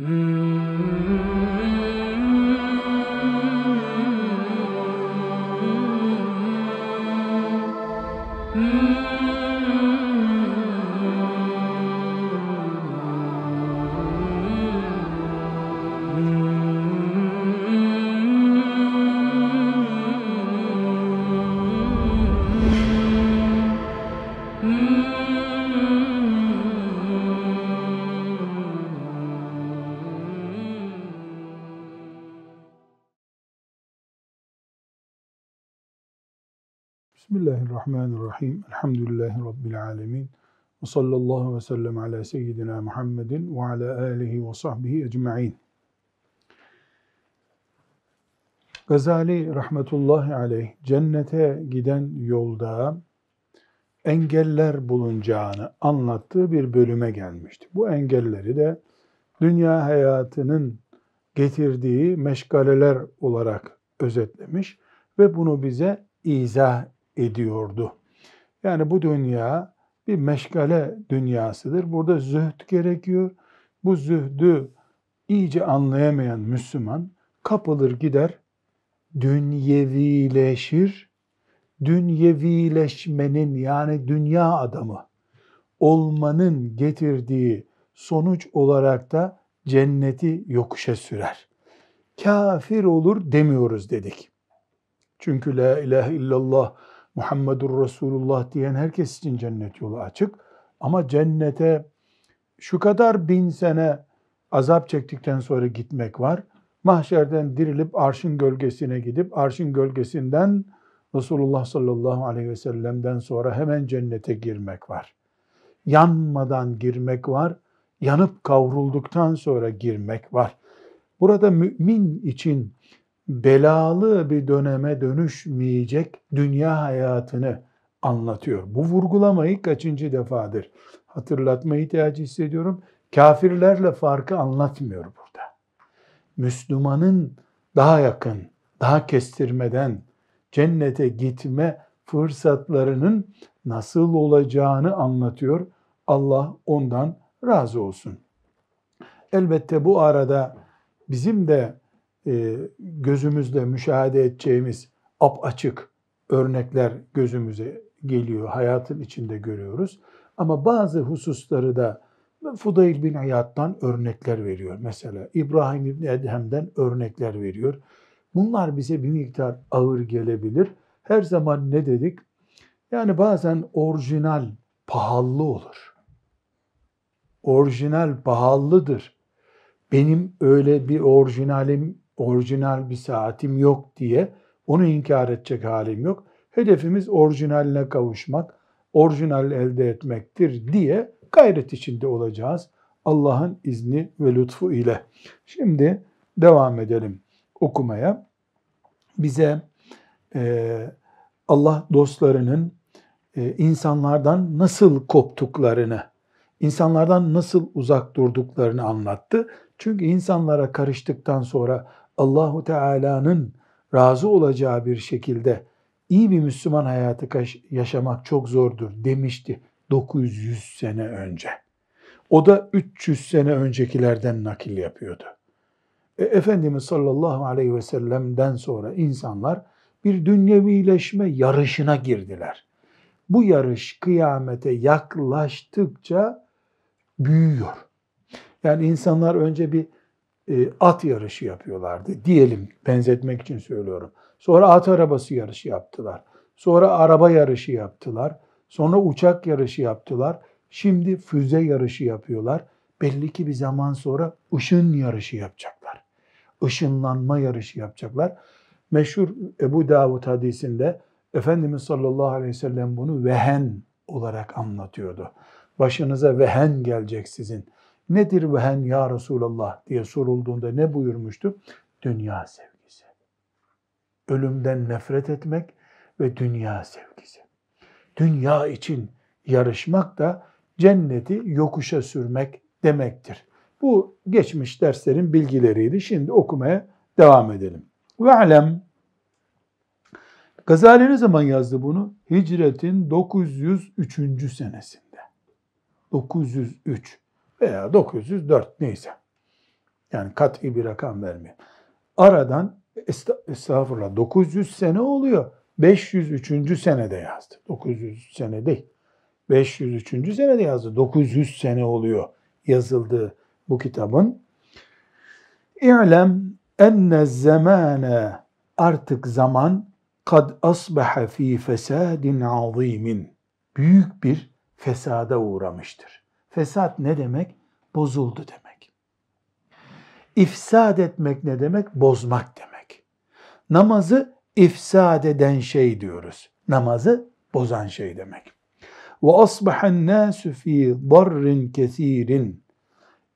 Mm-hmm. Velhamdülillahi Rabbil alemin. Ve sallallahu ve sellem ala seyyidina Muhammedin ve ala alihi ve sahbihi ecma'in. Gazali rahmetullahi aleyh cennete giden yolda engeller bulunacağını anlattığı bir bölüme gelmişti. Bu engelleri de dünya hayatının getirdiği meşgaleler olarak özetlemiş ve bunu bize izah ediyordu. Yani bu dünya bir meşgale dünyasıdır. Burada zühd gerekiyor. Bu zühdü iyice anlayamayan Müslüman kapılır gider, dünyevileşir. Dünyevileşmenin yani dünya adamı olmanın getirdiği sonuç olarak da cenneti yokuşa sürer. Kafir olur demiyoruz dedik. Çünkü la ilahe illallah Muhammedur Resulullah diyen herkes için cennet yolu açık. Ama cennete şu kadar bin sene azap çektikten sonra gitmek var. Mahşerden dirilip arşın gölgesine gidip arşın gölgesinden Resulullah sallallahu aleyhi ve sellem'den sonra hemen cennete girmek var. Yanmadan girmek var. Yanıp kavrulduktan sonra girmek var. Burada mümin için belalı bir döneme dönüşmeyecek dünya hayatını anlatıyor. Bu vurgulamayı kaçıncı defadır hatırlatma ihtiyacı hissediyorum. Kafirlerle farkı anlatmıyor burada. Müslümanın daha yakın, daha kestirmeden cennete gitme fırsatlarının nasıl olacağını anlatıyor. Allah ondan razı olsun. Elbette bu arada bizim de ee, Gözümüzde müşahede edeceğimiz ap açık örnekler gözümüze geliyor, hayatın içinde görüyoruz. Ama bazı hususları da Fudayl bin Hayat'tan örnekler veriyor. Mesela İbrahim bin Edhem'den örnekler veriyor. Bunlar bize bir miktar ağır gelebilir. Her zaman ne dedik? Yani bazen orijinal pahalı olur. Orijinal pahalıdır. Benim öyle bir orijinalim orijinal bir saatim yok diye onu inkar edecek halim yok. Hedefimiz orijinaline kavuşmak, orijinal elde etmektir diye gayret içinde olacağız. Allah'ın izni ve lütfu ile. Şimdi devam edelim okumaya. Bize e, Allah dostlarının e, insanlardan nasıl koptuklarını, insanlardan nasıl uzak durduklarını anlattı. Çünkü insanlara karıştıktan sonra Allahu Teala'nın razı olacağı bir şekilde iyi bir Müslüman hayatı yaşamak çok zordur demişti 900 sene önce. O da 300 sene öncekilerden nakil yapıyordu. E, Efendimiz sallallahu aleyhi ve sellem'den sonra insanlar bir dünyevileşme yarışına girdiler. Bu yarış kıyamete yaklaştıkça büyüyor. Yani insanlar önce bir e, at yarışı yapıyorlardı diyelim benzetmek için söylüyorum. Sonra at arabası yarışı yaptılar. Sonra araba yarışı yaptılar. Sonra uçak yarışı yaptılar. Şimdi füze yarışı yapıyorlar. Belli ki bir zaman sonra ışın yarışı yapacaklar. Işınlanma yarışı yapacaklar. Meşhur Ebu Davud hadisinde Efendimiz sallallahu aleyhi ve sellem bunu vehen olarak anlatıyordu. Başınıza vehen gelecek sizin. Nedir vehen ya Resulallah diye sorulduğunda ne buyurmuştu? Dünya sevgisi. Ölümden nefret etmek ve dünya sevgisi. Dünya için yarışmak da cenneti yokuşa sürmek demektir. Bu geçmiş derslerin bilgileriydi. Şimdi okumaya devam edelim. Ve alem Gazali ne zaman yazdı bunu? Hicretin 903. senesinde. 903 veya 904 neyse. Yani kat'i bir rakam vermiyor. Aradan estağfurullah 900 sene oluyor. 503. senede yazdı. 900 sene değil. 503. senede yazdı. 900 sene oluyor yazıldığı bu kitabın. İ'lem enne zamane artık zaman kad asbaha fi fesadin azimin. Büyük bir fesada uğramıştır. Fesat ne demek? Bozuldu demek. İfsad etmek ne demek? Bozmak demek. Namazı ifsad eden şey diyoruz. Namazı bozan şey demek. Ve asbahan nasu fi darrin kesirin.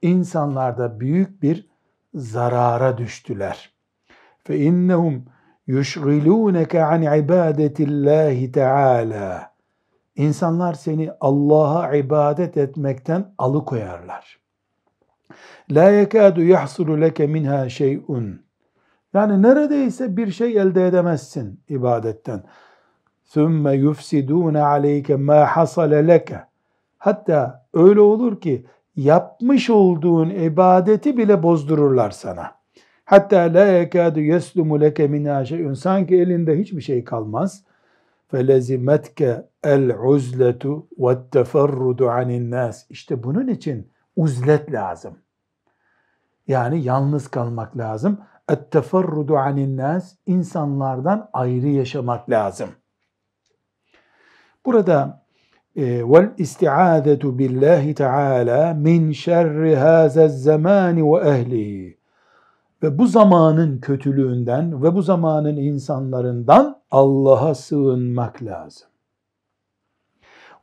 İnsanlarda büyük bir zarara düştüler. Fe innehum yushgilûneke an ibadetillahi teâlâ. İnsanlar seni Allah'a ibadet etmekten alıkoyarlar. La yekadu yahsulu leke minha şey'un. Yani neredeyse bir şey elde edemezsin ibadetten. Thumma yufsidun aleyke ma hasale leke. Hatta öyle olur ki yapmış olduğun ibadeti bile bozdururlar sana. Hatta la yekadu yeslumu leke minha şey'un. Sanki elinde hiçbir şey kalmaz felezimetke el uzletu ve teferrudu anin nas. İşte bunun için uzlet lazım. Yani yalnız kalmak lazım. Et teferrudu anin nas insanlardan ayrı yaşamak lazım. Burada vel istiazetu billahi teala min şerri haza's zamani ve ehlihi ve bu zamanın kötülüğünden ve bu zamanın insanlarından Allah'a sığınmak lazım.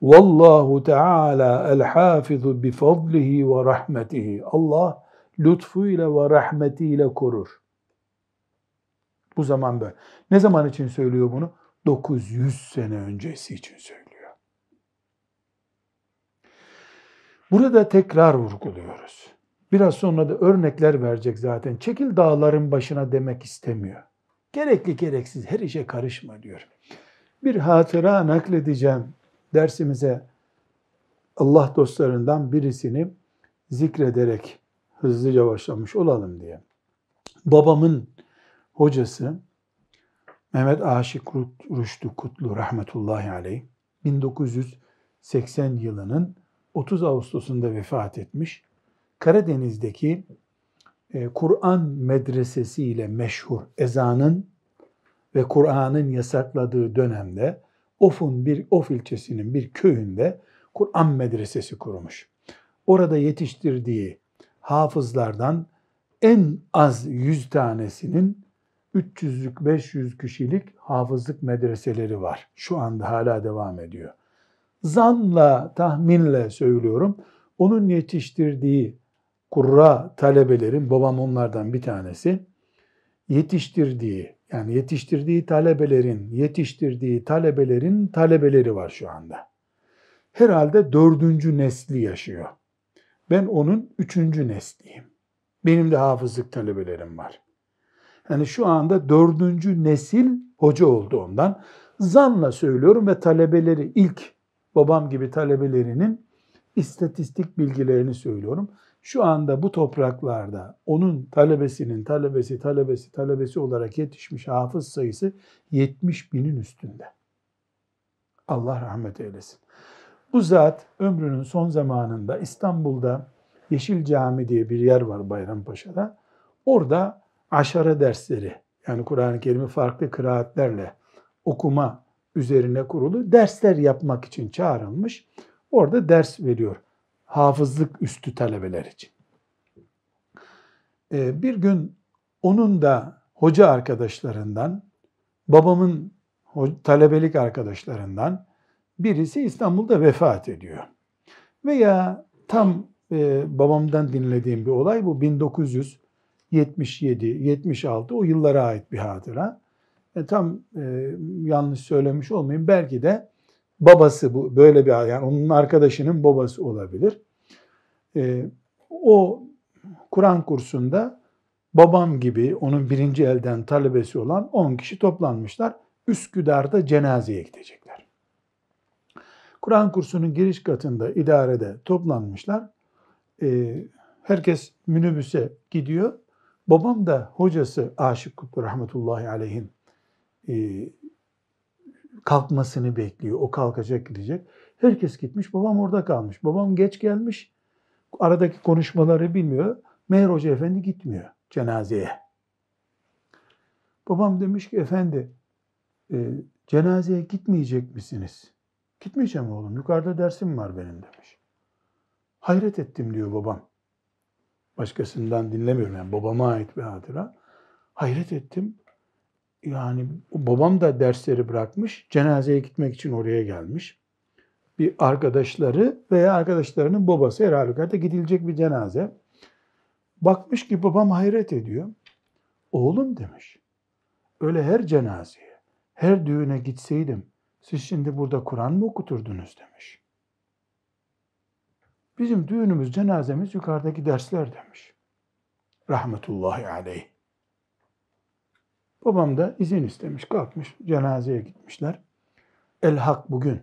Vallahu Teala el hafizu bi fadlihi ve rahmetihi. Allah lütfuyla ve rahmetiyle korur. Bu zaman böyle. Ne zaman için söylüyor bunu? 900 sene öncesi için söylüyor. Burada tekrar vurguluyoruz. Biraz sonra da örnekler verecek zaten. Çekil dağların başına demek istemiyor. Gerekli gereksiz her işe karışma diyor. Bir hatıra nakledeceğim dersimize Allah dostlarından birisini zikrederek hızlıca başlamış olalım diye. Babamın hocası Mehmet Aşık Ruştu Kutlu rahmetullahi aleyh 1980 yılının 30 Ağustos'unda vefat etmiş. Karadeniz'deki e, Kur'an medresesi ile meşhur ezanın ve Kur'an'ın yasakladığı dönemde Of'un bir Of ilçesinin bir köyünde Kur'an medresesi kurmuş. Orada yetiştirdiği hafızlardan en az 100 tanesinin 300'lük 500 kişilik hafızlık medreseleri var. Şu anda hala devam ediyor. Zanla, tahminle söylüyorum. Onun yetiştirdiği kurra talebelerin, babam onlardan bir tanesi, yetiştirdiği, yani yetiştirdiği talebelerin, yetiştirdiği talebelerin talebeleri var şu anda. Herhalde dördüncü nesli yaşıyor. Ben onun üçüncü nesliyim. Benim de hafızlık talebelerim var. Yani şu anda dördüncü nesil hoca oldu ondan. Zanla söylüyorum ve talebeleri ilk babam gibi talebelerinin istatistik bilgilerini söylüyorum şu anda bu topraklarda onun talebesinin talebesi, talebesi, talebesi olarak yetişmiş hafız sayısı 70 binin üstünde. Allah rahmet eylesin. Bu zat ömrünün son zamanında İstanbul'da Yeşil Cami diye bir yer var Bayrampaşa'da. Orada aşara dersleri yani Kur'an-ı Kerim'i farklı kıraatlerle okuma üzerine kurulu dersler yapmak için çağrılmış. Orada ders veriyor hafızlık üstü talebeler için. Ee, bir gün onun da hoca arkadaşlarından, babamın talebelik arkadaşlarından birisi İstanbul'da vefat ediyor. Veya tam e, babamdan dinlediğim bir olay bu 1977, 76 o yıllara ait bir hatıra. E, tam e, yanlış söylemiş olmayayım belki de babası bu böyle bir yani onun arkadaşının babası olabilir. E, o Kur'an kursunda babam gibi onun birinci elden talebesi olan 10 kişi toplanmışlar. Üsküdar'da cenazeye gidecekler. Kur'an kursunun giriş katında idarede toplanmışlar. E, herkes minibüse gidiyor. Babam da hocası Aşık Kutlu Rahmetullahi Aleyh'in e, kalkmasını bekliyor. O kalkacak gidecek. Herkes gitmiş. Babam orada kalmış. Babam geç gelmiş. Aradaki konuşmaları bilmiyor. Meğer Hoca Efendi gitmiyor cenazeye. Babam demiş ki efendi e, cenazeye gitmeyecek misiniz? Gitmeyeceğim oğlum yukarıda dersim var benim demiş. Hayret ettim diyor babam. Başkasından dinlemiyorum yani babama ait bir hatıra. Hayret ettim yani babam da dersleri bırakmış, cenazeye gitmek için oraya gelmiş. Bir arkadaşları veya arkadaşlarının babası her halükarda gidilecek bir cenaze. Bakmış ki babam hayret ediyor. Oğlum demiş, öyle her cenazeye, her düğüne gitseydim siz şimdi burada Kur'an mı okuturdunuz demiş. Bizim düğünümüz, cenazemiz yukarıdaki dersler demiş. Rahmetullahi aleyh. Babam da izin istemiş, kalkmış, cenazeye gitmişler. El hak bugün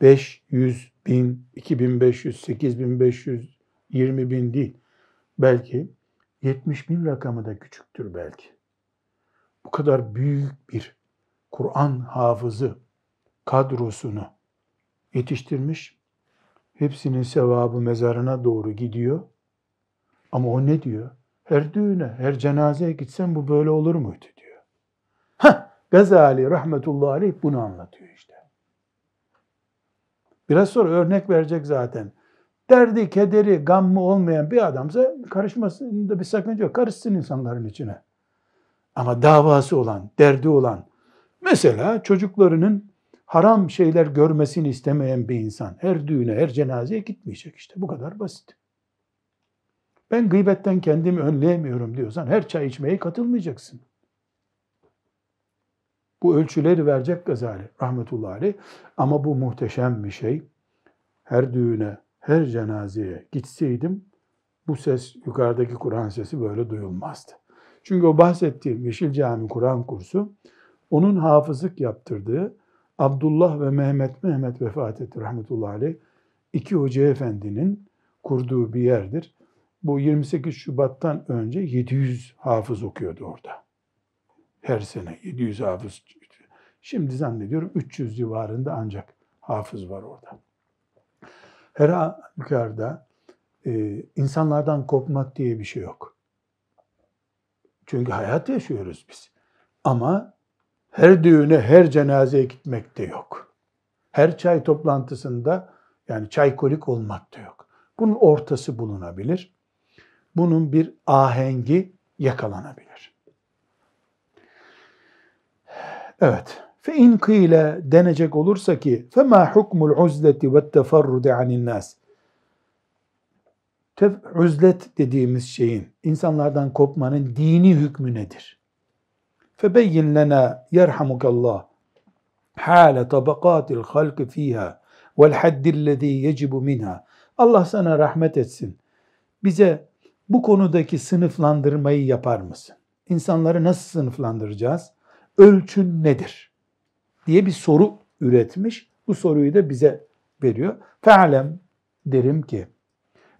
500 bin, 2500, 8500, 20 bin değil. Belki 70 bin rakamı da küçüktür belki. Bu kadar büyük bir Kur'an hafızı kadrosunu yetiştirmiş. Hepsinin sevabı mezarına doğru gidiyor. Ama o ne diyor? Her düğüne, her cenazeye gitsen bu böyle olur muydu? Gazali rahmetullahi aleyh bunu anlatıyor işte. Biraz sonra örnek verecek zaten. Derdi, kederi, gammı olmayan bir adamsa karışmasında bir sakınca yok. Karışsın insanların içine. Ama davası olan, derdi olan, mesela çocuklarının haram şeyler görmesini istemeyen bir insan her düğüne, her cenazeye gitmeyecek işte. Bu kadar basit. Ben gıybetten kendimi önleyemiyorum diyorsan her çay içmeye katılmayacaksın. Bu ölçüleri verecek Gazali rahmetullahi aleyh. Ama bu muhteşem bir şey. Her düğüne, her cenazeye gitseydim bu ses yukarıdaki Kur'an sesi böyle duyulmazdı. Çünkü o bahsettiğim Yeşil Cami Kur'an kursu onun hafızlık yaptırdığı Abdullah ve Mehmet Mehmet vefat etti rahmetullahi aleyh. İki hoca efendinin kurduğu bir yerdir. Bu 28 Şubat'tan önce 700 hafız okuyordu orada her sene 700 hafız. Şimdi zannediyorum 300 civarında ancak hafız var orada. Her halükarda e, insanlardan kopmak diye bir şey yok. Çünkü hayat yaşıyoruz biz. Ama her düğüne, her cenazeye gitmek de yok. Her çay toplantısında yani çaykolik olmak da yok. Bunun ortası bulunabilir. Bunun bir ahengi yakalanabilir. Evet. Fe in kıyle denecek olursa ki fe ma hukmul uzleti ve teferrudi anin nas. Üzlet dediğimiz şeyin, insanlardan kopmanın dini hükmü nedir? Febeyyin lena yerhamukallah hale tabakatil halki fiha vel haddillezî yecibu minha. Allah sana rahmet etsin. Bize bu konudaki sınıflandırmayı yapar mısın? İnsanları nasıl sınıflandıracağız? ölçün nedir? diye bir soru üretmiş. Bu soruyu da bize veriyor. Fe'alem derim ki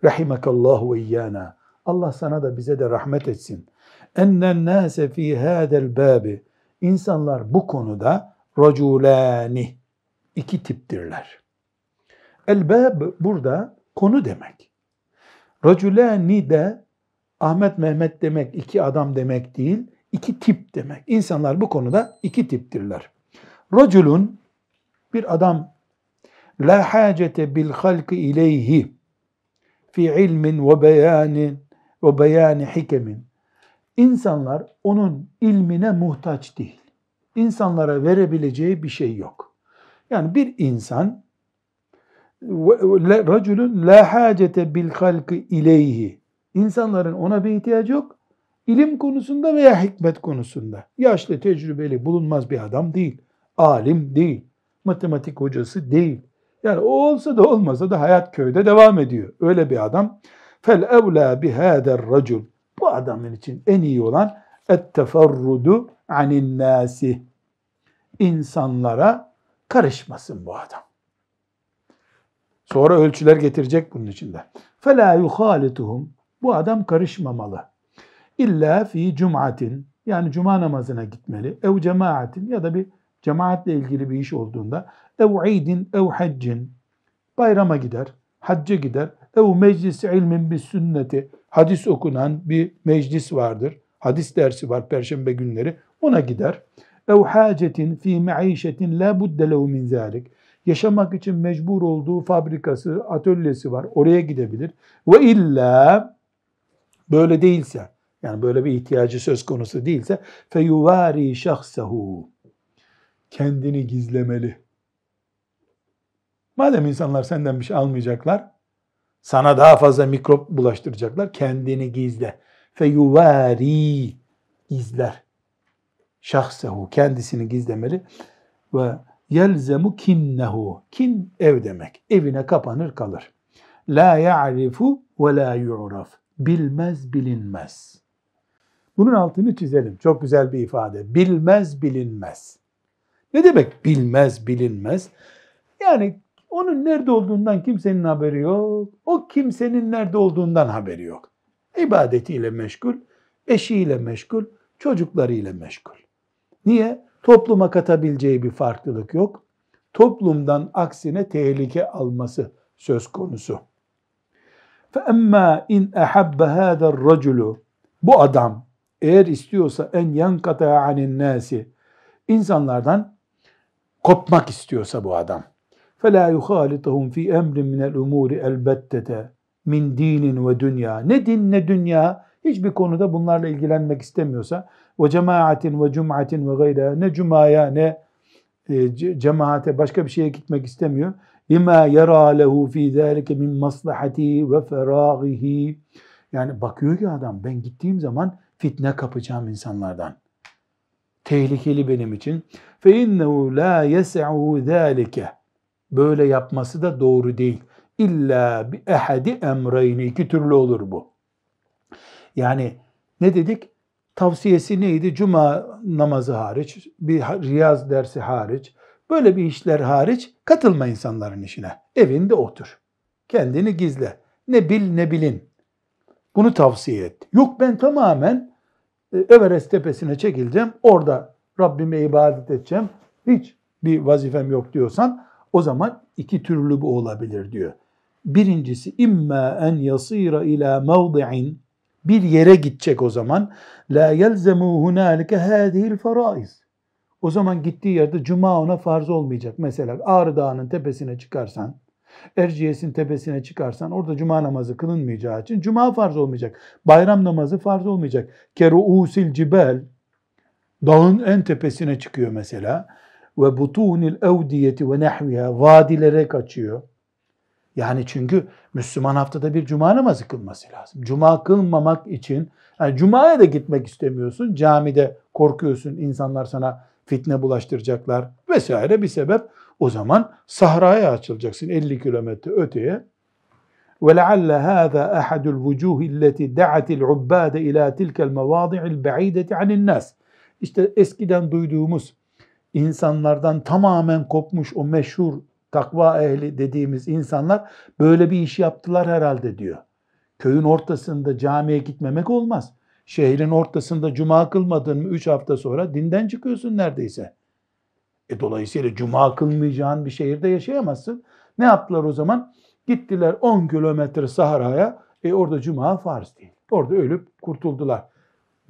rahimakallahu ve iyyana Allah sana da bize de rahmet etsin. Ennen nase fi hadel babi insanlar bu konuda raculani iki tiptirler. Elbab burada konu demek. Raculani de Ahmet Mehmet demek iki adam demek değil iki tip demek. İnsanlar bu konuda iki tiptirler. Roculun bir adam la hacete bil halki ileyhi fi ilmin ve beyanin ve beyani hikemin. İnsanlar onun ilmine muhtaç değil. İnsanlara verebileceği bir şey yok. Yani bir insan raculun la hacete bil halki ileyhi. İnsanların ona bir ihtiyacı yok. İlim konusunda veya hikmet konusunda. Yaşlı, tecrübeli, bulunmaz bir adam değil. Alim değil. Matematik hocası değil. Yani o olsa da olmasa da hayat köyde devam ediyor. Öyle bir adam. Fel evla bihader racul. Bu adamın için en iyi olan etteferrudu anin nasi. İnsanlara karışmasın bu adam. Sonra ölçüler getirecek bunun içinde. Fela yuhalituhum. Bu adam karışmamalı. İlla fi cum'atin yani cuma namazına gitmeli. Ev cemaatin ya da bir cemaatle ilgili bir iş olduğunda ev idin ev haccin bayrama gider, hacca gider. Ev meclis ilmin bir sünneti hadis okunan bir meclis vardır. Hadis dersi var perşembe günleri. Ona gider. Ev hacetin fi meişetin la budde lehu min zalik. Yaşamak için mecbur olduğu fabrikası, atölyesi var. Oraya gidebilir. Ve illa böyle değilse yani böyle bir ihtiyacı söz konusu değilse feyuvari şahsehu kendini gizlemeli. Madem insanlar senden bir şey almayacaklar, sana daha fazla mikrop bulaştıracaklar, kendini gizle. Feyuvari izler. Şahsehu kendisini gizlemeli ve yelzemu kinnehu. Kin ev demek. Evine kapanır kalır. La ya'rifu ve la yu'raf. Bilmez bilinmez. Bunun altını çizelim. Çok güzel bir ifade. Bilmez bilinmez. Ne demek bilmez bilinmez? Yani onun nerede olduğundan kimsenin haberi yok. O kimsenin nerede olduğundan haberi yok. İbadetiyle meşgul, eşiyle meşgul, çocuklarıyla meşgul. Niye? Topluma katabileceği bir farklılık yok. Toplumdan aksine tehlike alması söz konusu. فَاَمَّا اِنْ اَحَبَّ هَذَا الرَّجُلُ Bu adam eğer istiyorsa en yan yankata anin nasi insanlardan kopmak istiyorsa bu adam فَلَا fi ف۪ي اَمْرٍ مِنَ الْاُمُورِ اَلْبَتَّةَ min dinin ve dünya. Ne din ne dünya hiçbir konuda bunlarla ilgilenmek istemiyorsa ve cemaatin ve cum'atin ve gayra ne cumaya ne e, cemaate başka bir şeye gitmek istemiyor. Lima yara lehu fi zalike min maslahati ve ferahihi. Yani bakıyor ki adam ben gittiğim zaman fitne kapacağım insanlardan. Tehlikeli benim için. Fe innehu la yes'u zalike. Böyle yapması da doğru değil. İlla bi ehadi emreyni. iki türlü olur bu. Yani ne dedik? Tavsiyesi neydi? Cuma namazı hariç, bir riyaz dersi hariç, böyle bir işler hariç katılma insanların işine. Evinde otur. Kendini gizle. Ne bil ne bilin. Bunu tavsiye et. Yok ben tamamen e, Everest tepesine çekileceğim. Orada Rabbime ibadet edeceğim. Hiç bir vazifem yok diyorsan o zaman iki türlü bu olabilir diyor. Birincisi imma en yasira ila mevdi'in bir yere gidecek o zaman la yelzemu hunalike hadihil faraiz. O zaman gittiği yerde cuma ona farz olmayacak. Mesela Ağrı Dağı'nın tepesine çıkarsan Erciyes'in tepesine çıkarsan orada cuma namazı kılınmayacağı için cuma farz olmayacak. Bayram namazı farz olmayacak. Keruusil cibel dağın en tepesine çıkıyor mesela ve butunil evdiyeti ve nehviha vadilere kaçıyor. Yani çünkü Müslüman haftada bir cuma namazı kılması lazım. Cuma kılmamak için, yani cumaya da gitmek istemiyorsun, camide korkuyorsun, insanlar sana fitne bulaştıracaklar vesaire bir sebep. O zaman sahraya açılacaksın 50 kilometre öteye. وَلَعَلَّ هَذَا أَحَدُ الْوُجُوهِ الَّتِي دَعَتِ الْعُبَّادَ اِلَى تِلْكَ الْمَوَاضِعِ الْبَعِيدَةِ عَنِ النَّاسِ İşte eskiden duyduğumuz insanlardan tamamen kopmuş o meşhur takva ehli dediğimiz insanlar böyle bir iş yaptılar herhalde diyor. Köyün ortasında camiye gitmemek olmaz. Şehrin ortasında cuma kılmadın mı 3 hafta sonra dinden çıkıyorsun neredeyse. E dolayısıyla cuma kılmayacağın bir şehirde yaşayamazsın. Ne yaptılar o zaman? Gittiler 10 kilometre Sahara'ya E orada cuma farz değil. Orada ölüp kurtuldular.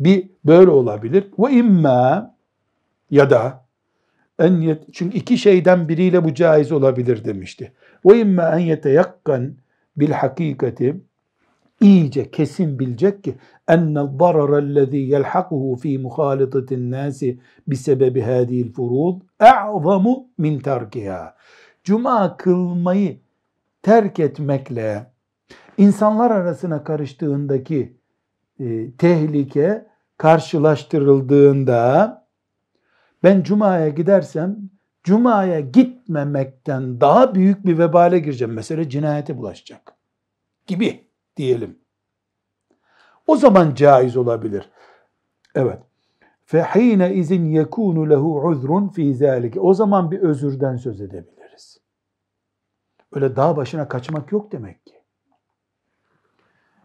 Bir böyle olabilir. Ve imma ya da en yet, çünkü iki şeyden biriyle bu caiz olabilir demişti. Ve imma en yeteyakkan bil hakikati iyice kesin bilecek ki ennel dararellezî yelhakuhu fî muhâlitatin nâsi sebebi hâdîl furûd e'zamu min terkihâ. Cuma kılmayı terk etmekle insanlar arasına karıştığındaki e, tehlike karşılaştırıldığında ben cumaya gidersem cumaya gitmemekten daha büyük bir vebale gireceğim. Mesela cinayete bulaşacak gibi diyelim. O zaman caiz olabilir. Evet. Fehine izin yekunu lehu uzrun fi zalik. O zaman bir özürden söz edebiliriz. Öyle dağ başına kaçmak yok demek ki.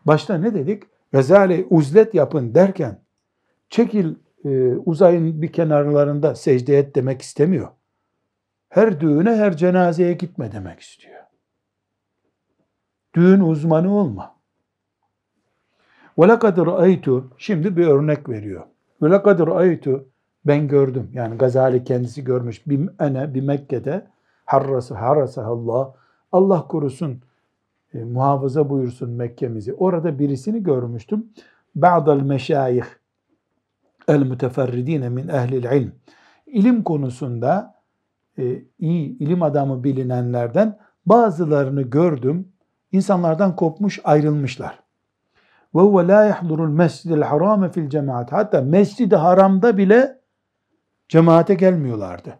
Başta ne dedik? Gazali uzlet yapın derken çekil e, uzayın bir kenarlarında secde et demek istemiyor. Her düğüne her cenazeye gitme demek istiyor. Düğün uzmanı olma. وَلَقَدْ رَأَيْتُ Şimdi bir örnek veriyor. وَلَقَدْ رَأَيْتُ Ben gördüm. Yani Gazali kendisi görmüş. Bim ene bir Mekke'de harrası harrası Allah. Allah korusun e, muhafaza buyursun Mekke'mizi. Orada birisini görmüştüm. Ba'dal meşayih el müteferridine min ehlil ilm. İlim konusunda e, iyi ilim adamı bilinenlerden bazılarını gördüm. İnsanlardan kopmuş ayrılmışlar ve huve la yahdurul mescidil harame fil cemaat. Hatta mescid-i haramda bile cemaate gelmiyorlardı.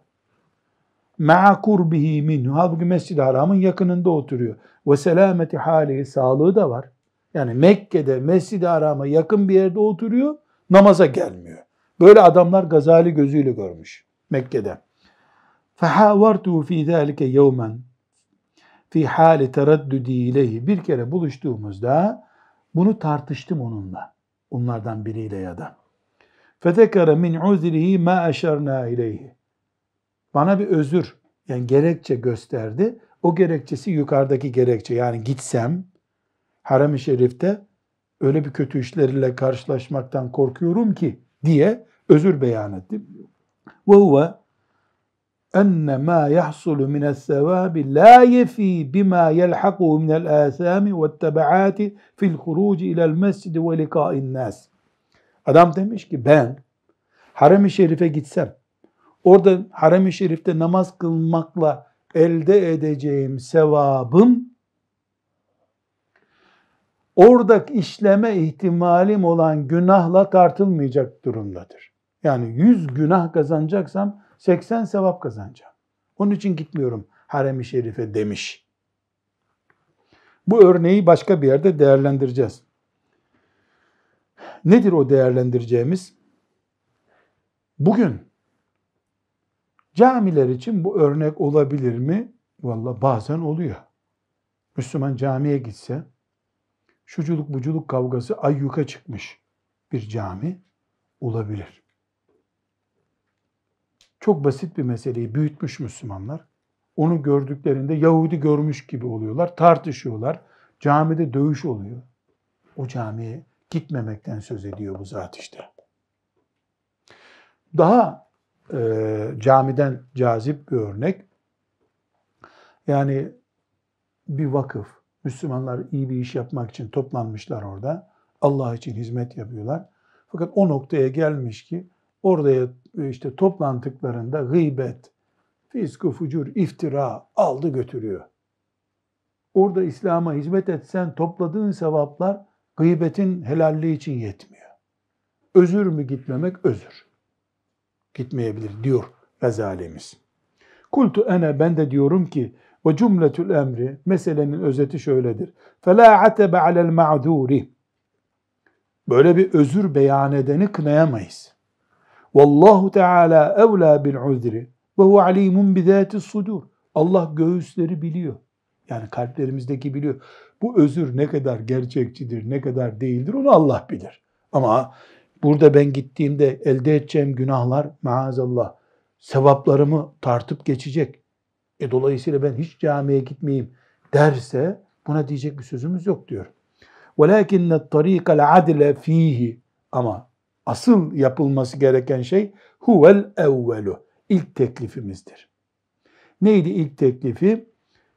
Ma'a kurbihi minhu. Halbuki mescid-i haramın yakınında oturuyor. Ve selameti hali sağlığı da var. Yani Mekke'de mescid-i harama yakın bir yerde oturuyor. Namaza gelmiyor. Böyle adamlar Gazali gözüyle görmüş Mekke'de. فَحَاوَرْتُهُ ف۪ي ذَٰلِكَ يَوْمًا fi hali tereddüdi ileyhi bir kere buluştuğumuzda bunu tartıştım onunla. Onlardan biriyle ya da. فَذَكَرَ مِنْ عُذْرِهِ مَا اَشَرْنَا اِلَيْهِ Bana bir özür, yani gerekçe gösterdi. O gerekçesi yukarıdaki gerekçe. Yani gitsem Harem-i Şerif'te öyle bir kötü işleriyle karşılaşmaktan korkuyorum ki diye özür beyan etti. وَهُوَ enne ma yahsulu minel sevabi la yefi bima yelhaku minel asami ve tebaati fil hurucu ilel mescidi ve likain nas. Adam demiş ki ben Harem-i Şerif'e gitsem orada Harem-i Şerif'te namaz kılmakla elde edeceğim sevabım orada işleme ihtimalim olan günahla tartılmayacak durumdadır. Yani yüz günah kazanacaksam 80 sevap kazanacağım. Onun için gitmiyorum harem-i şerife demiş. Bu örneği başka bir yerde değerlendireceğiz. Nedir o değerlendireceğimiz? Bugün camiler için bu örnek olabilir mi? Valla bazen oluyor. Müslüman camiye gitse şuculuk buculuk kavgası ayyuka çıkmış bir cami olabilir çok basit bir meseleyi büyütmüş Müslümanlar. Onu gördüklerinde Yahudi görmüş gibi oluyorlar, tartışıyorlar. Camide dövüş oluyor. O camiye gitmemekten söz ediyor bu zat işte. Daha e, camiden cazip bir örnek. Yani bir vakıf, Müslümanlar iyi bir iş yapmak için toplanmışlar orada. Allah için hizmet yapıyorlar. Fakat o noktaya gelmiş ki oraya e, işte toplantıklarında gıybet, fisku fucur, iftira aldı götürüyor. Orada İslam'a hizmet etsen topladığın sevaplar gıybetin helalliği için yetmiyor. Özür mü gitmemek? Özür. Gitmeyebilir diyor Gazalemiz. Kultu ene ben de diyorum ki ve cümletül emri meselenin özeti şöyledir. Fela atebe alel ma'duri. Böyle bir özür beyan edeni kınayamayız. Vallahu Teala evla bil uzri ve hu alimun bi zati sudur. Allah göğüsleri biliyor. Yani kalplerimizdeki biliyor. Bu özür ne kadar gerçekçidir, ne kadar değildir onu Allah bilir. Ama burada ben gittiğimde elde edeceğim günahlar maazallah sevaplarımı tartıp geçecek. E dolayısıyla ben hiç camiye gitmeyeyim derse buna diyecek bir sözümüz yok diyor. وَلَاكِنَّ الطَّر۪يقَ الْعَدْلَ ف۪يهِ Ama asıl yapılması gereken şey huvel evvelu. İlk teklifimizdir. Neydi ilk teklifi?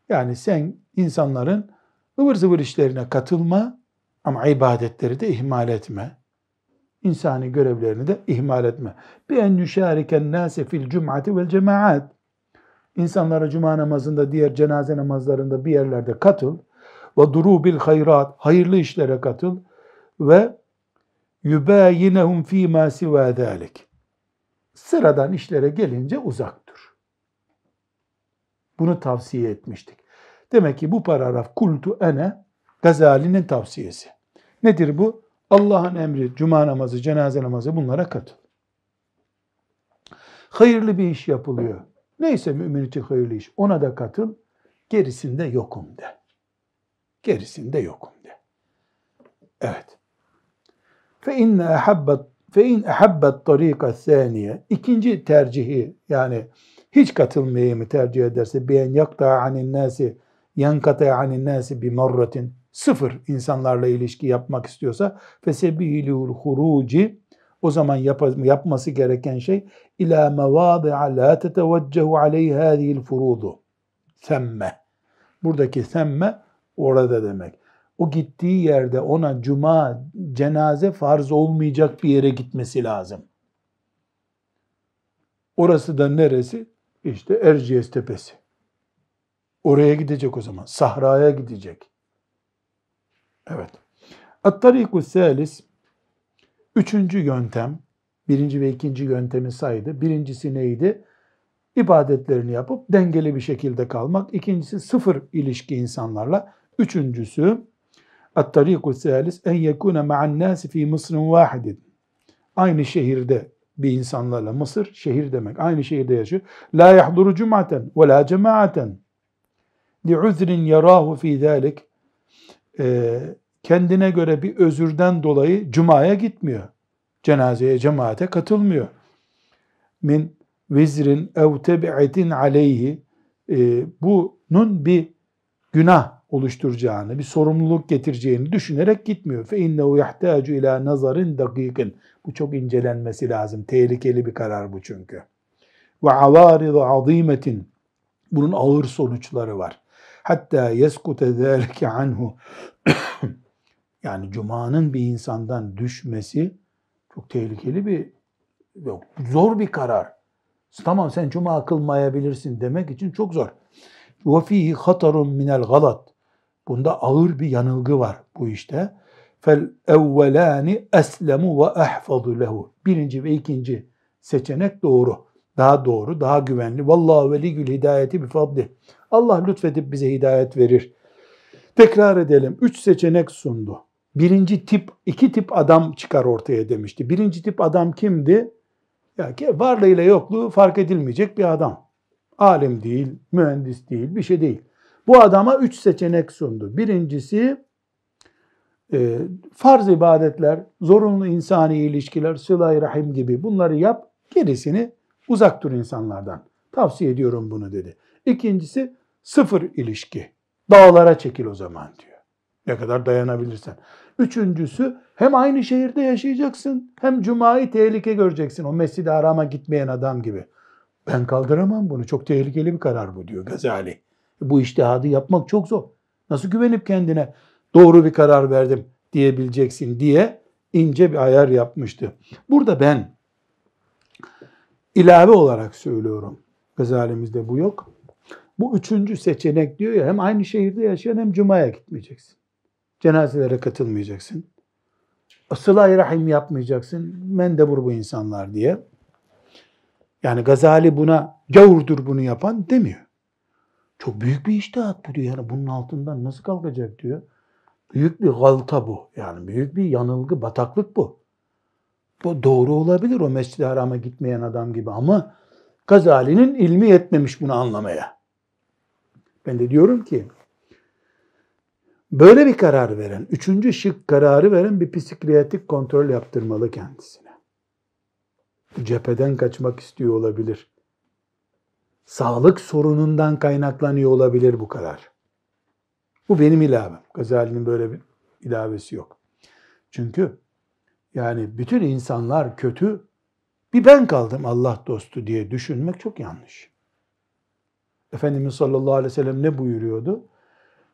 Yani sen insanların ıvır zıvır işlerine katılma ama ibadetleri de ihmal etme. İnsani görevlerini de ihmal etme. Bir en yüşâriken nâse fil cum'ati vel cemaat. İnsanlara cuma namazında, diğer cenaze namazlarında bir yerlerde katıl. Ve duru bil hayrat, hayırlı işlere katıl. Ve يُبَايِنَهُمْ ف۪ي مَا سِوَى ذَٰلِكِ Sıradan işlere gelince uzak dur. Bunu tavsiye etmiştik. Demek ki bu paragraf kultu ene Gazali'nin tavsiyesi. Nedir bu? Allah'ın emri, cuma namazı, cenaze namazı bunlara katıl. Hayırlı bir iş yapılıyor. Neyse mümin için hayırlı iş ona da katıl. Gerisinde yokum de. Gerisinde yokum de. Evet. Fe inne ehabbet fe in ehabbet tarika saniye. İkinci tercihi yani hiç katılmayı mı tercih ederse beğen yakta anin nasi yankata anin nasi bi marratin sıfır insanlarla ilişki yapmak istiyorsa fesebilul huruci o zaman yap yapması gereken şey ila mevadi'a la teteveccehu aleyh hadihil furudu semme buradaki semme orada demek o gittiği yerde ona cuma cenaze farz olmayacak bir yere gitmesi lazım. Orası da neresi? İşte Erciyes Tepesi. Oraya gidecek o zaman. Sahraya gidecek. Evet. At-tariku selis üçüncü yöntem birinci ve ikinci yöntemi saydı. Birincisi neydi? İbadetlerini yapıp dengeli bir şekilde kalmak. İkincisi sıfır ilişki insanlarla. Üçüncüsü At-tariku salis en yekune ma'an nasi fi Mısr'ın vahidin. Aynı şehirde bir insanlarla Mısır şehir demek. Aynı şehirde yaşıyor. La yahduru cumaten ve la cemaaten. Li uzrin yarahu fi zalik. Ee, kendine göre bir özürden dolayı cumaya gitmiyor. Cenazeye, cemaate katılmıyor. Min vizrin ev tebi'etin aleyhi. Ee, bunun bir günah oluşturacağını, bir sorumluluk getireceğini düşünerek gitmiyor. Fe innehu yahtacu ila nazarin dakikin. Bu çok incelenmesi lazım. Tehlikeli bir karar bu çünkü. Ve avaridu azimetin. Bunun ağır sonuçları var. Hatta yeskute zâlike anhu. yani cumanın bir insandan düşmesi çok tehlikeli bir, yok, zor bir karar. Tamam sen cuma kılmayabilirsin demek için çok zor. وَفِيهِ خَطَرٌ مِنَ الْغَلَطِ Bunda ağır bir yanılgı var bu işte. Fel evvelani eslemu ve ehfazu lehu. Birinci ve ikinci seçenek doğru. Daha doğru, daha güvenli. Vallahi Vallahu veligül hidayeti bi fadli. Allah lütfedip bize hidayet verir. Tekrar edelim. Üç seçenek sundu. Birinci tip, iki tip adam çıkar ortaya demişti. Birinci tip adam kimdi? Ya ki varlığıyla yokluğu fark edilmeyecek bir adam. Alim değil, mühendis değil, bir şey değil. Bu adama üç seçenek sundu. Birincisi e, farz ibadetler, zorunlu insani ilişkiler, sıla rahim gibi bunları yap. Gerisini uzak dur insanlardan. Tavsiye ediyorum bunu dedi. İkincisi sıfır ilişki. Dağlara çekil o zaman diyor. Ne kadar dayanabilirsen. Üçüncüsü hem aynı şehirde yaşayacaksın hem cumayı tehlike göreceksin. O mescid arama gitmeyen adam gibi. Ben kaldıramam bunu. Çok tehlikeli bir karar bu diyor Gazali. Bu iştihadı yapmak çok zor. Nasıl güvenip kendine doğru bir karar verdim diyebileceksin diye ince bir ayar yapmıştı. Burada ben ilave olarak söylüyorum. Gazalimizde bu yok. Bu üçüncü seçenek diyor ya hem aynı şehirde yaşayan hem cumaya gitmeyeceksin. Cenazelere katılmayacaksın. Sıla-i Rahim yapmayacaksın. Mendebur bu insanlar diye. Yani Gazali buna gavurdur bunu yapan demiyor. Çok büyük bir iştihat bu diyor. Yani bunun altından nasıl kalkacak diyor. Büyük bir galta bu. Yani büyük bir yanılgı, bataklık bu. Bu doğru olabilir o Mescid-i Haram'a gitmeyen adam gibi ama Gazali'nin ilmi yetmemiş bunu anlamaya. Ben de diyorum ki böyle bir karar veren, üçüncü şık kararı veren bir psikiyatrik kontrol yaptırmalı kendisine. Cepheden kaçmak istiyor olabilir. Sağlık sorunundan kaynaklanıyor olabilir bu karar. Bu benim ilavem. Gazali'nin böyle bir ilavesi yok. Çünkü yani bütün insanlar kötü, bir ben kaldım Allah dostu diye düşünmek çok yanlış. Efendimiz sallallahu aleyhi ve sellem ne buyuruyordu?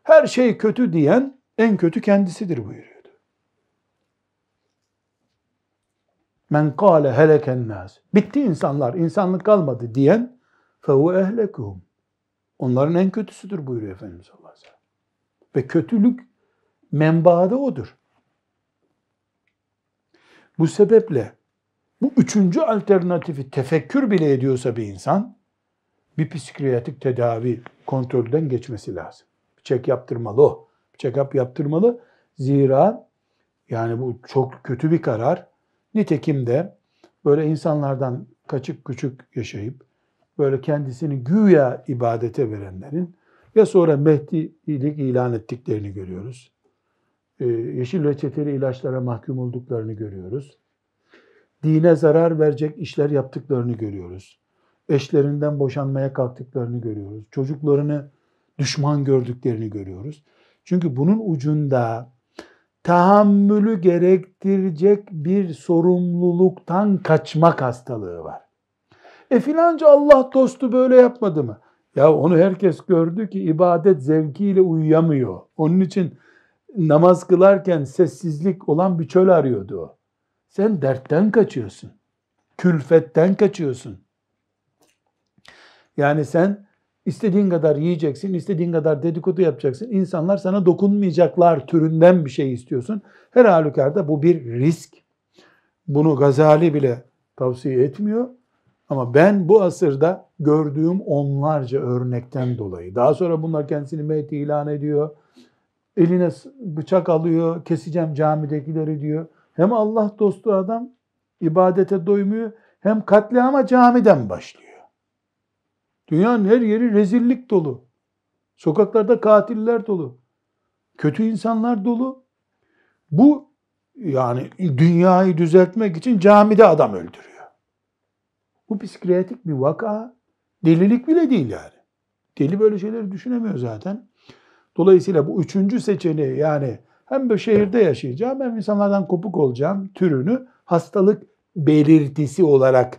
Her şey kötü diyen en kötü kendisidir buyuruyordu. Men kâle heleken nas. Bitti insanlar, insanlık kalmadı diyen فَهُوَ اَهْلَكُهُمْ Onların en kötüsüdür buyuruyor Efendimiz sallallahu aleyhi ve kötülük menbaada odur. Bu sebeple bu üçüncü alternatifi tefekkür bile ediyorsa bir insan bir psikiyatrik tedavi kontrolden geçmesi lazım. Bir çek yaptırmalı o. Bir check-up yaptırmalı. Zira yani bu çok kötü bir karar. Nitekim de böyle insanlardan kaçık küçük yaşayıp böyle kendisini güya ibadete verenlerin ya sonra Mehdi'lik ilan ettiklerini görüyoruz. Ee, yeşil reçeteli ilaçlara mahkum olduklarını görüyoruz. Dine zarar verecek işler yaptıklarını görüyoruz. Eşlerinden boşanmaya kalktıklarını görüyoruz. Çocuklarını düşman gördüklerini görüyoruz. Çünkü bunun ucunda tahammülü gerektirecek bir sorumluluktan kaçmak hastalığı var. E filanca Allah dostu böyle yapmadı mı? Ya onu herkes gördü ki ibadet zevkiyle uyuyamıyor. Onun için namaz kılarken sessizlik olan bir çöl arıyordu o. Sen dertten kaçıyorsun. Külfetten kaçıyorsun. Yani sen istediğin kadar yiyeceksin, istediğin kadar dedikodu yapacaksın. İnsanlar sana dokunmayacaklar türünden bir şey istiyorsun. Her halükarda bu bir risk. Bunu Gazali bile tavsiye etmiyor. Ama ben bu asırda gördüğüm onlarca örnekten dolayı, daha sonra bunlar kendisini meyit ilan ediyor, eline bıçak alıyor, keseceğim camidekileri diyor. Hem Allah dostu adam ibadete doymuyor, hem katli ama camiden başlıyor. Dünyanın her yeri rezillik dolu. Sokaklarda katiller dolu. Kötü insanlar dolu. Bu yani dünyayı düzeltmek için camide adam öldürüyor. Bu psikiyatrik bir vaka delilik bile değil yani. Deli böyle şeyleri düşünemiyor zaten. Dolayısıyla bu üçüncü seçeneği yani hem böyle şehirde yaşayacağım hem insanlardan kopuk olacağım türünü hastalık belirtisi olarak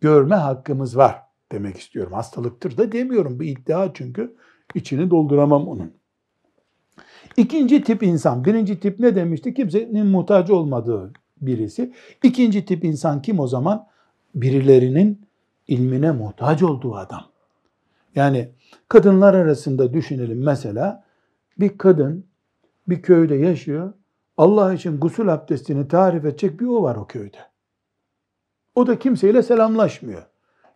görme hakkımız var demek istiyorum. Hastalıktır da demiyorum. Bir iddia çünkü içini dolduramam onun. İkinci tip insan. Birinci tip ne demişti? Kimsenin muhtacı olmadığı birisi. İkinci tip insan kim o zaman? birilerinin ilmine muhtaç olduğu adam. Yani kadınlar arasında düşünelim mesela bir kadın bir köyde yaşıyor. Allah için gusül abdestini tarif edecek bir o var o köyde. O da kimseyle selamlaşmıyor.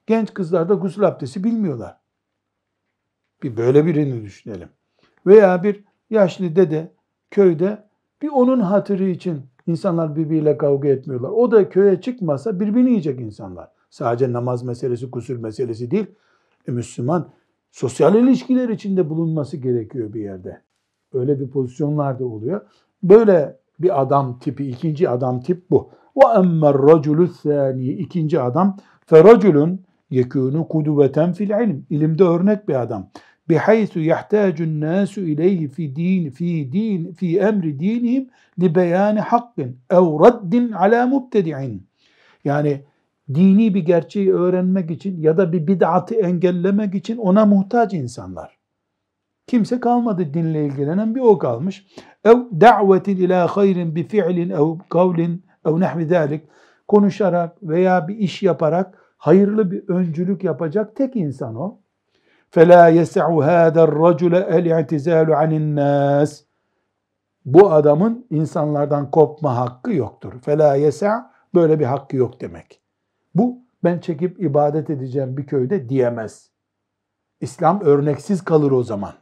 Genç kızlar da gusül abdesti bilmiyorlar. Bir böyle birini düşünelim. Veya bir yaşlı dede köyde bir onun hatırı için İnsanlar birbiriyle kavga etmiyorlar. O da köye çıkmasa birbirini yiyecek insanlar. Sadece namaz meselesi, kusur meselesi değil. E, Müslüman sosyal ilişkiler içinde bulunması gerekiyor bir yerde. Öyle bir pozisyonlarda oluyor. Böyle bir adam tipi, ikinci adam tip bu. Ve emmer raculü sani, ikinci adam. Fe raculun yekûnü kudveten fil ilim. İlimde örnek bir adam. بحيث يحتاج الناس إليه في دين في دين في أمر دينهم لبيان حق أو رد على مبتدع yani dini bir gerçeği öğrenmek için ya da bir bid'atı engellemek için ona muhtaç insanlar. Kimse kalmadı dinle ilgilenen bir o kalmış. Ev davetin ila hayrin bi fi'lin ev kavlin ev nehvi zalik konuşarak veya bir iş yaparak hayırlı bir öncülük yapacak tek insan o. فَلَا يَسَعُ هَذَا الرَّجُلَ الْاِعْتِزَالُ عَنِ النَّاسِ Bu adamın insanlardan kopma hakkı yoktur. فَلَا يَسَعُ Böyle bir hakkı yok demek. Bu ben çekip ibadet edeceğim bir köyde diyemez. İslam örneksiz kalır o zaman.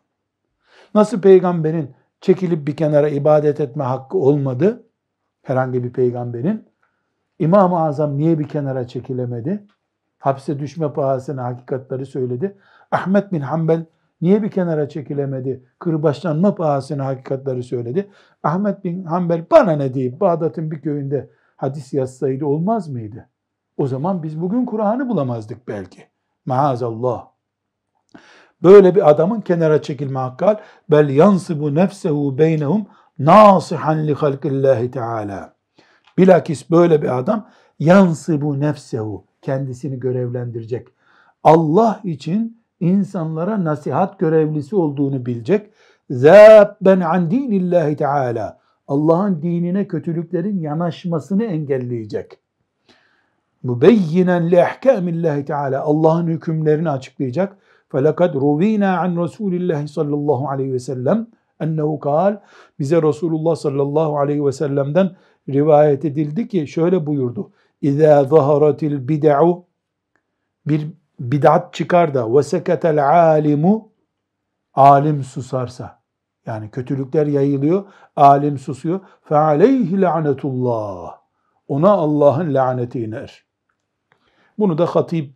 Nasıl peygamberin çekilip bir kenara ibadet etme hakkı olmadı? Herhangi bir peygamberin. İmam-ı Azam niye bir kenara çekilemedi? Hapse düşme pahasına hakikatları söyledi. Ahmet bin Hanbel niye bir kenara çekilemedi? Kırbaçlanma pahasına hakikatleri söyledi. Ahmet bin Hanbel bana ne deyip Bağdat'ın bir köyünde hadis yazsaydı olmaz mıydı? O zaman biz bugün Kur'an'ı bulamazdık belki. Maazallah. Böyle bir adamın kenara çekilme hakkal bel yansibu nefsehu beynehum nasihan li halkillahi teala. Bilakis böyle bir adam yansibu nefsehu kendisini görevlendirecek. Allah için insanlara nasihat görevlisi olduğunu bilecek. Zabben an dinillahi teala. Allah'ın dinine kötülüklerin yanaşmasını engelleyecek. Mübeyyinen li ehkamillahi teala. Allah'ın hükümlerini açıklayacak. Felakad ruvina an Resulillahi sallallahu aleyhi ve sellem ennehu kal. Bize Resulullah sallallahu aleyhi ve sellem'den rivayet edildi ki şöyle buyurdu. İzâ zaharatil bid'u bir bid'at çıkar da veseketel alimu alim susarsa yani kötülükler yayılıyor, alim susuyor. Fe aleyhi lanetullah. Ona Allah'ın laneti iner. Bunu da Hatib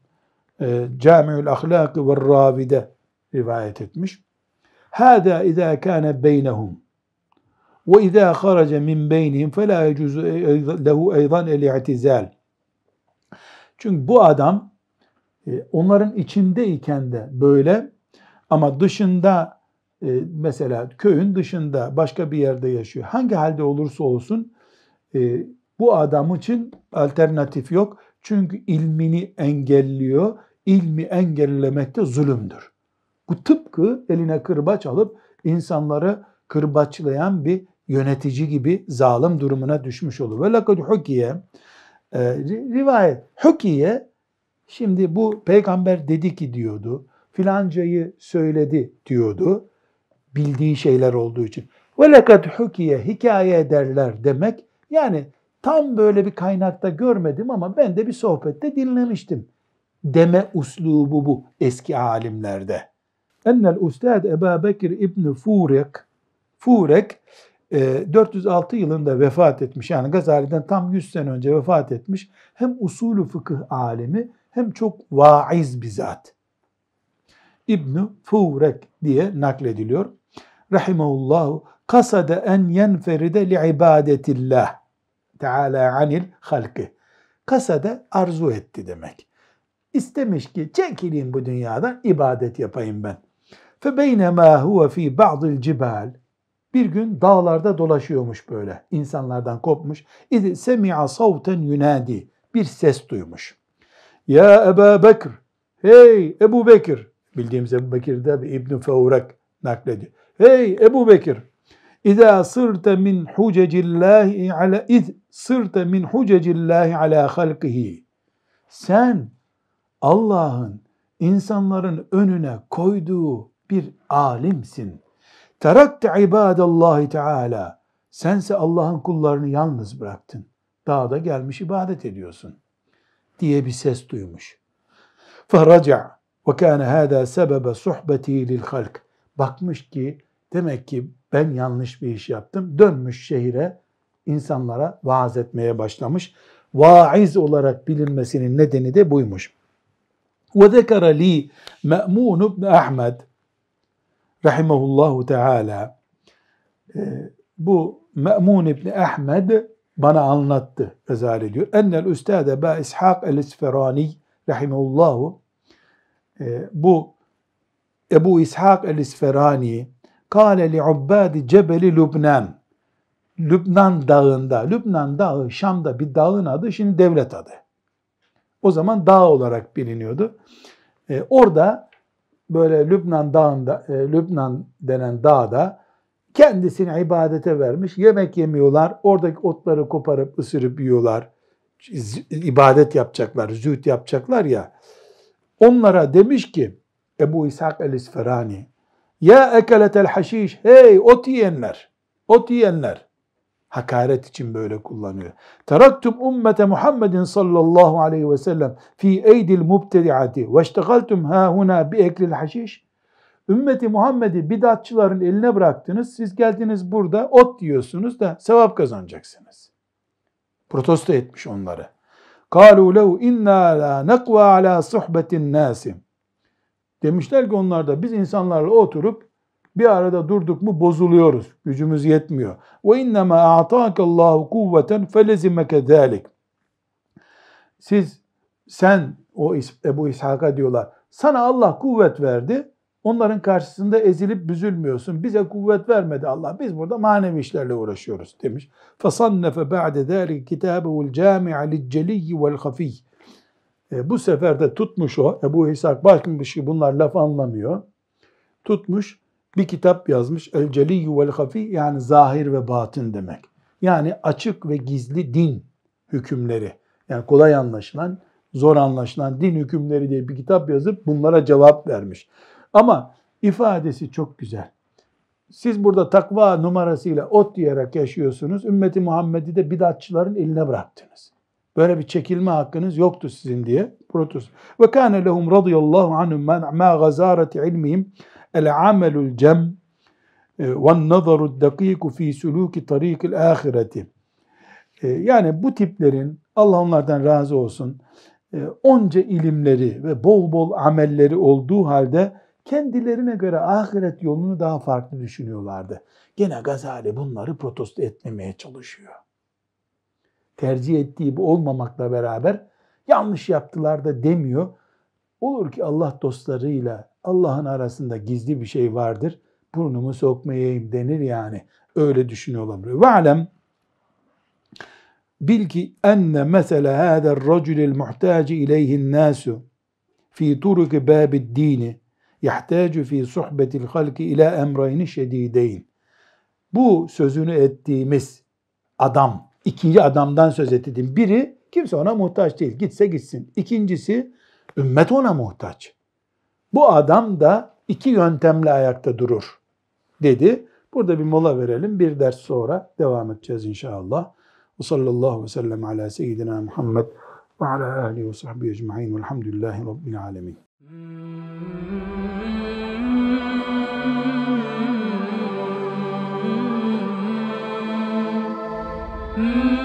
e, Camiül Ahlaki ve Ravide rivayet etmiş. Hâdâ idâ kâne beynehum ve idâ kharaca min beynihim felâ yecuzu e, e, lehu eydan el Çünkü bu adam e, onların içindeyken de böyle ama dışında e, mesela köyün dışında başka bir yerde yaşıyor. Hangi halde olursa olsun e, bu adam için alternatif yok. Çünkü ilmini engelliyor. İlmi engellemek de zulümdür. Bu tıpkı eline kırbaç alıp insanları kırbaçlayan bir yönetici gibi zalim durumuna düşmüş olur. Ve lekad hukiye rivayet hukiye Şimdi bu peygamber dedi ki diyordu, filancayı söyledi diyordu. Bildiği şeyler olduğu için. Ve وَلَكَدْ حُكِيَ Hikaye ederler demek. Yani tam böyle bir kaynakta görmedim ama ben de bir sohbette dinlemiştim. Deme uslubu bu eski alimlerde. Ennel ustad Eba Bekir İbni Furek, Furek 406 e, yılında vefat etmiş. Yani Gazali'den tam 100 sene önce vefat etmiş. Hem usulü fıkıh alimi hem çok vaiz bir zat. İbn Furek diye naklediliyor. Rahimehullahu kasade en yenferide li ibadetillah teala anil halki. Kasade arzu etti demek. İstemiş ki çekileyim bu dünyadan ibadet yapayım ben. Fe beynema huve fi ba'dil cibal bir gün dağlarda dolaşıyormuş böyle. insanlardan kopmuş. İz semi'a savten yunadi. Bir ses duymuş. Ya Ebu Bekir, hey Ebu Bekir, bildiğimiz Ebu Bekir'de bir İbn-i Fevrek naklediyor. Hey Ebu Bekir, İza sırta min hucecillahi ala iz sırte min hucecillahi ala halkihi. Sen Allah'ın insanların önüne koyduğu bir alimsin. Terakte ibadallahi teala. Sense Allah'ın kullarını yalnız bıraktın. Dağda gelmiş ibadet ediyorsun diye bir ses duymuş. فَرَجَعْ وَكَانَ هَذَا سَبَبَ صُحْبَتِي لِلْخَلْقِ Bakmış ki demek ki ben yanlış bir iş yaptım. Dönmüş şehire insanlara vaaz etmeye başlamış. Vaiz olarak bilinmesinin nedeni de buymuş. وَذَكَرَ لِي مَأْمُونُ بْنَ أَحْمَدٍ rahimahullahu teala bu Me'mun İbni Ahmed bana anlattı Gazali diyor. Ennel üstade ba İshak el-İsferani rahimehullahu e, bu Ebu İshak el-İsferani kâle li ubbâdi cebeli Lübnan Lübnan dağında Lübnan dağı Şam'da bir dağın adı şimdi devlet adı. O zaman dağ olarak biliniyordu. E, orada böyle Lübnan dağında e, Lübnan denen dağda kendisini ibadete vermiş. Yemek yemiyorlar. Oradaki otları koparıp ısırıp yiyorlar. İbadet yapacaklar, züht yapacaklar ya. Onlara demiş ki Ebu İshak el-İsferani Ya ekeletel haşiş Hey ot yiyenler, ot yiyenler. Hakaret için böyle kullanıyor. Teraktum ummete Muhammedin sallallahu aleyhi ve sellem fi eydil mubtediati ve iştegaltum ha huna bi eklil haşiş Ümmeti Muhammed'i bidatçıların eline bıraktınız. Siz geldiniz burada ot diyorsunuz da sevap kazanacaksınız. Protesto etmiş onları. قَالُوا لَوْ اِنَّا لَا نَقْوَى عَلَى صُحْبَةِ النَّاسِ Demişler ki onlar da biz insanlarla oturup bir arada durduk mu bozuluyoruz. Gücümüz yetmiyor. وَاِنَّمَا اَعْطَاكَ اللّٰهُ kuvveten فَلَزِمَكَ ذَٰلِكَ Siz, sen, o Ebu İshak'a diyorlar, sana Allah kuvvet verdi, Onların karşısında ezilip büzülmüyorsun. Bize kuvvet vermedi Allah. Biz burada manevi işlerle uğraşıyoruz demiş. فَصَنَّفَ بَعْدَ ذَٰلِكَ كِتَابَهُ الْجَامِعَ لِلْجَلِيِّ وَالْخَف۪يِّ e, bu sefer de tutmuş o, Ebu İshak Başkınbaşı bunlar laf anlamıyor. Tutmuş bir kitap yazmış. El Celiyyü vel yani zahir ve batın demek. Yani açık ve gizli din hükümleri. Yani kolay anlaşılan, zor anlaşılan din hükümleri diye bir kitap yazıp bunlara cevap vermiş. Ama ifadesi çok güzel. Siz burada takva numarasıyla ot diyerek yaşıyorsunuz. Ümmeti Muhammed'i de bidatçıların eline bıraktınız. Böyle bir çekilme hakkınız yoktu sizin diye. Protus. Ve kâne lehum radıyallahu anhum ma gazâreti ilmihim el amelul cem e, ve nazaru dakiku fi suluki tarikil ahireti. E, yani bu tiplerin Allah onlardan razı olsun e, onca ilimleri ve bol bol amelleri olduğu halde kendilerine göre ahiret yolunu daha farklı düşünüyorlardı. Gene Gazali bunları protesto etmemeye çalışıyor. Tercih ettiği bu olmamakla beraber yanlış yaptılar da demiyor. Olur ki Allah dostlarıyla Allah'ın arasında gizli bir şey vardır. Burnumu sokmayayım denir yani. Öyle düşünüyor olabilir. Ve alem bil ki enne mesela hâder racülil muhtacı ileyhin nâsu fi turuki bâbid dini يَحْتَاجُ ف۪ي صُحْبَةِ الْخَلْقِ اِلَى اَمْرَيْنِ شَد۪يدَيْنِ Bu sözünü ettiğimiz adam, ikinci adamdan söz ettiğim biri kimse ona muhtaç değil. Gitse gitsin. İkincisi ümmet ona muhtaç. Bu adam da iki yöntemle ayakta durur dedi. Burada bir mola verelim. Bir ders sonra devam edeceğiz inşallah. Ve sallallahu aleyhi ve sellem ala seyyidina Muhammed ve ala ahli ve sahbihi ecma'in velhamdülillahi rabbil alemin. Hmm. Mm.